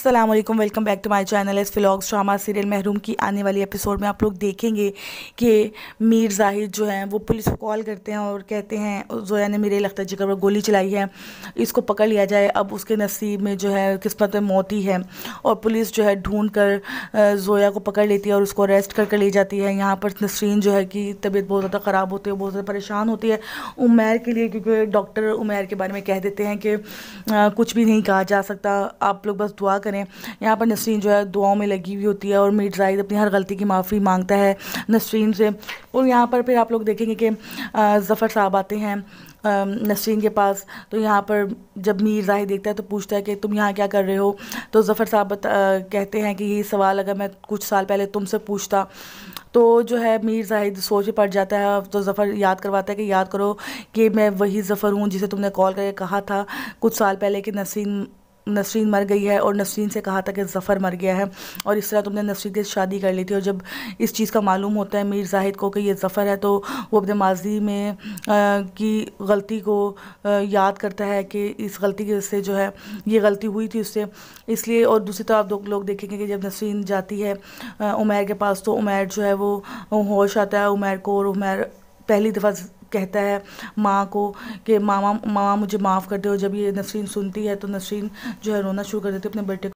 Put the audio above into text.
Aslam welcome back to my channel एस फिलॉग्स drama serial Mehroom की आने वाली एपिसोड में आप लोग देखेंगे कि मीर जाहिद जो है वो पुलिस को कॉल करते हैं और कहते हैं जोया ने मेरे लखता जिक्र पर गोली चलाई है इसको पकड़ लिया जाए अब उसके नसीब में जो है किस्मत में मौत ही है और पुलिस जो है ढूंढ कर जोया को पकड़ लेती है और उसको अरेस्ट कर कर ले जाती है यहाँ पर नसरीन जो है कि तबीयत बहुत ज़्यादा ख़राब होती है बहुत ज़्यादा परेशान होती है उमैर के लिए क्योंकि डॉक्टर उमैर के बारे में कह देते हैं कि कुछ भी नहीं कहा जा सकता आप लोग बस दुआ कर करें यहाँ पर नसरीन जो है दुआओं में लगी हुई होती है और मीर जाहिद अपनी हर गलती की माफ़ी मांगता है नसरीन से और यहाँ पर फिर आप लोग देखेंगे कि ज़फ़र साहब आते हैं नसरीन के पास तो यहाँ पर जब मीर जाहिद देखता है तो पूछता है कि तुम यहाँ क्या कर रहे हो तो ज़फ़र साहब कहते हैं कि ये सवाल अगर मैं कुछ साल पहले तुमसे पूछता तो जो है मीर जाहिद सोच पड़ जाता है तो ज़फ़र याद करवाता है कि याद करो कि मैं वही ज़फ़र हूँ जिसे तुमने कॉल करके कहा था कुछ साल पहले कि नसीन नसरीन मर गई है और नसरीन से कहा था कि ज़फ़र मर गया है और इस तरह तुमने नसरीन की शादी कर ली थी और जब इस चीज़ का मालूम होता है मीर जाहिद को कि ये ज़फ़र है तो वो अपने माजी में आ, की गलती को आ, याद करता है कि इस गलती की से जो है ये गलती हुई थी उससे इसलिए और दूसरी तरफ तो लोग देखेंगे कि जब नसरीन जाती है उमेर के पास तो उमेर जो है वो होश आता है उमेर को और उमेर पहली दफ़ा कहता है माँ को कि मामा मामा मुझे माफ़ कर दो जब ये नसरीन सुनती है तो नसरीन जो है रोना शुरू कर देती है अपने बेटे